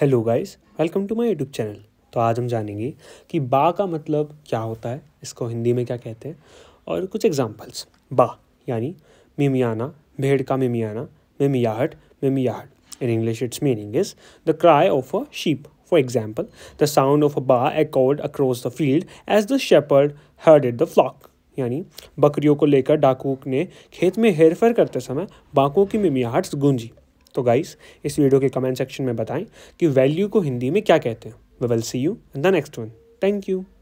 hello guys welcome to my YouTube channel तो आज हम जानेंगे कि बा का मतलब क्या होता है इसको हिंदी में क्या कहते हैं और कुछ एग्जांपल्स बा यानी मिमियाना भेड़ का मिमियाना मिमियाहट मिमियाहट in English it's meaning is the cry of a sheep example the sound of a baa एकॉर्ड across the field as the shepherd herded the flock यानी बकरियों को लेकर डाकुओं ने खेत में हेरफेर करते समय बाकों की मिमियाहट गूंजी तो गाइस इस वीडियो के कमेंट सेक्शन में बताएं कि वैल्यू को हिंदी में क्या कहते हैं we will see you in the next one thank you